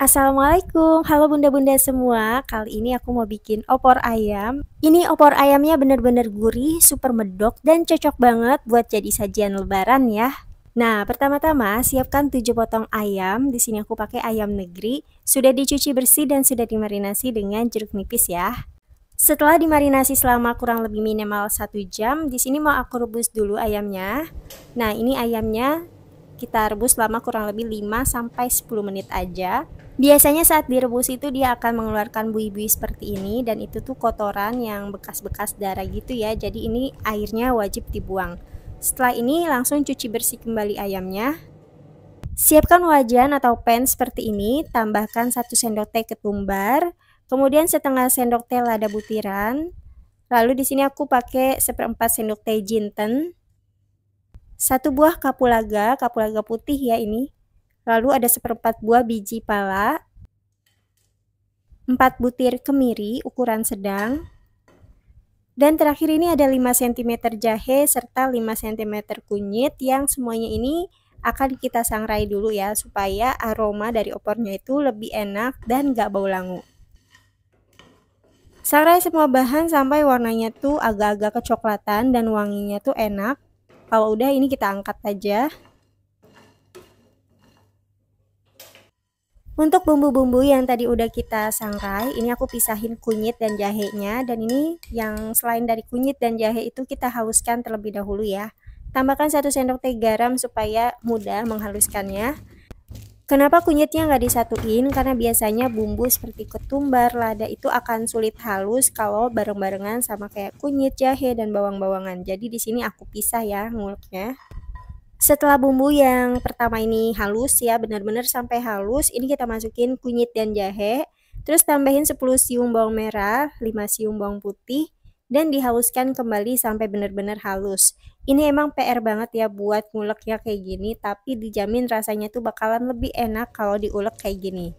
Assalamualaikum, halo bunda-bunda semua Kali ini aku mau bikin opor ayam Ini opor ayamnya benar-benar gurih, super medok Dan cocok banget buat jadi sajian lebaran ya Nah, pertama-tama siapkan 7 potong ayam. Di sini aku pakai ayam negeri, sudah dicuci bersih dan sudah dimarinasi dengan jeruk nipis ya. Setelah dimarinasi selama kurang lebih minimal satu jam, di sini mau aku rebus dulu ayamnya. Nah, ini ayamnya kita rebus selama kurang lebih 5 sampai 10 menit aja. Biasanya saat direbus itu dia akan mengeluarkan buih-buih seperti ini dan itu tuh kotoran yang bekas-bekas darah gitu ya. Jadi ini airnya wajib dibuang. Setelah ini langsung cuci bersih kembali ayamnya. Siapkan wajan atau pan seperti ini, tambahkan 1 sendok teh ketumbar, kemudian setengah sendok teh lada butiran. Lalu di sini aku pakai seperempat sendok teh jinten, satu buah kapulaga, kapulaga putih ya ini. Lalu ada seperempat buah biji pala, empat butir kemiri ukuran sedang, dan terakhir ini ada 5 cm jahe serta 5 cm kunyit yang semuanya ini akan kita sangrai dulu ya supaya aroma dari opornya itu lebih enak dan gak bau langu. Sangrai semua bahan sampai warnanya tuh agak-agak kecoklatan dan wanginya tuh enak. Kalau udah ini kita angkat aja. Untuk bumbu-bumbu yang tadi udah kita sangrai, ini aku pisahin kunyit dan jahenya dan ini yang selain dari kunyit dan jahe itu kita haluskan terlebih dahulu ya. Tambahkan 1 sendok teh garam supaya mudah menghaluskannya. Kenapa kunyitnya nggak disatuin? Karena biasanya bumbu seperti ketumbar, lada itu akan sulit halus kalau bareng-barengan sama kayak kunyit, jahe, dan bawang-bawangan. Jadi di sini aku pisah ya nguleknya. Setelah bumbu yang pertama ini halus ya, benar-benar sampai halus, ini kita masukin kunyit dan jahe. Terus tambahin 10 siung bawang merah, 5 siung bawang putih, dan dihaluskan kembali sampai benar-benar halus. Ini emang PR banget ya buat nguleknya kayak gini, tapi dijamin rasanya tuh bakalan lebih enak kalau diulek kayak gini.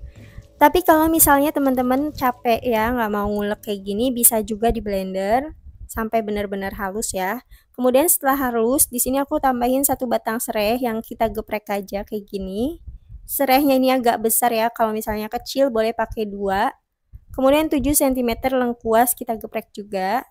Tapi kalau misalnya teman-teman capek ya nggak mau ngulek kayak gini bisa juga di blender sampai benar-benar halus ya. Kemudian setelah halus di sini aku tambahin satu batang serai yang kita geprek aja kayak gini. Serainya ini agak besar ya kalau misalnya kecil boleh pakai dua. Kemudian 7 cm lengkuas kita geprek juga.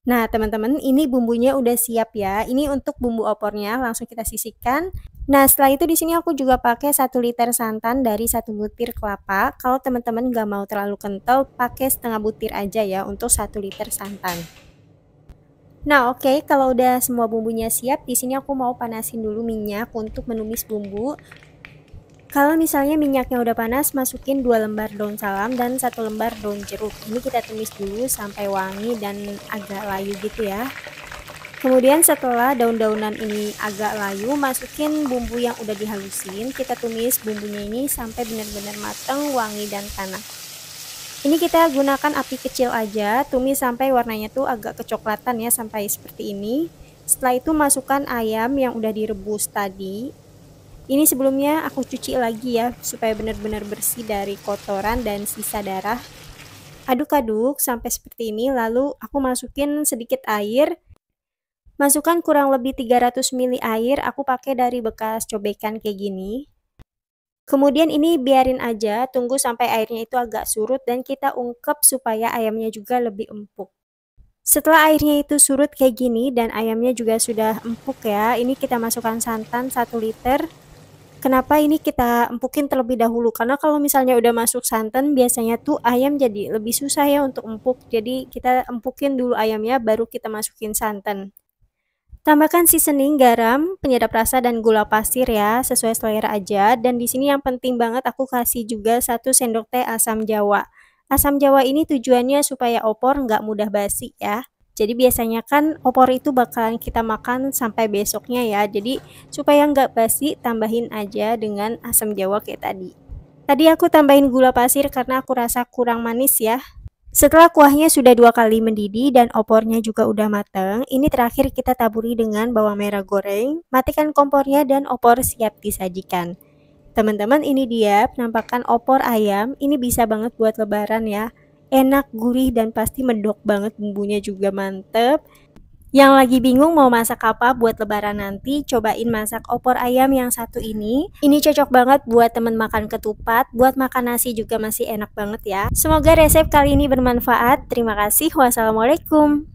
Nah, teman-teman, ini bumbunya udah siap ya. Ini untuk bumbu opornya, langsung kita sisihkan. Nah, setelah itu di sini aku juga pakai 1 liter santan dari satu butir kelapa. Kalau teman-teman nggak mau terlalu kental, pakai setengah butir aja ya untuk 1 liter santan. Nah oke, okay, kalau udah semua bumbunya siap, di sini aku mau panasin dulu minyak untuk menumis bumbu. Kalau misalnya minyaknya udah panas, masukin 2 lembar daun salam dan satu lembar daun jeruk. Ini kita tumis dulu sampai wangi dan agak layu gitu ya. Kemudian setelah daun-daunan ini agak layu, masukin bumbu yang udah dihalusin. Kita tumis bumbunya ini sampai benar-benar matang, wangi dan tanah. Ini kita gunakan api kecil aja, tumis sampai warnanya tuh agak kecoklatan ya sampai seperti ini. Setelah itu masukkan ayam yang udah direbus tadi ini sebelumnya aku cuci lagi ya supaya benar-benar bersih dari kotoran dan sisa darah. Aduk-aduk sampai seperti ini lalu aku masukin sedikit air. Masukkan kurang lebih 300 ml air, aku pakai dari bekas cobekan kayak gini. Kemudian ini biarin aja, tunggu sampai airnya itu agak surut dan kita ungkep supaya ayamnya juga lebih empuk. Setelah airnya itu surut kayak gini dan ayamnya juga sudah empuk ya, ini kita masukkan santan 1 liter, kenapa ini kita empukin terlebih dahulu karena kalau misalnya udah masuk santan biasanya tuh ayam jadi lebih susah ya untuk empuk jadi kita empukin dulu ayamnya baru kita masukin santan tambahkan seasoning garam penyedap rasa dan gula pasir ya sesuai selera aja dan di sini yang penting banget aku kasih juga satu sendok teh asam jawa asam jawa ini tujuannya supaya opor nggak mudah basi ya jadi biasanya kan opor itu bakalan kita makan sampai besoknya ya. Jadi supaya nggak basi tambahin aja dengan asam jawa kayak tadi. Tadi aku tambahin gula pasir karena aku rasa kurang manis ya. Setelah kuahnya sudah dua kali mendidih dan opornya juga udah mateng, ini terakhir kita taburi dengan bawang merah goreng, matikan kompornya dan opor siap disajikan. Teman-teman ini dia penampakan opor ayam, ini bisa banget buat lebaran ya enak, gurih, dan pasti medok banget bumbunya juga mantep. Yang lagi bingung mau masak apa buat lebaran nanti, cobain masak opor ayam yang satu ini. Ini cocok banget buat temen makan ketupat, buat makan nasi juga masih enak banget ya. Semoga resep kali ini bermanfaat. Terima kasih. Wassalamualaikum.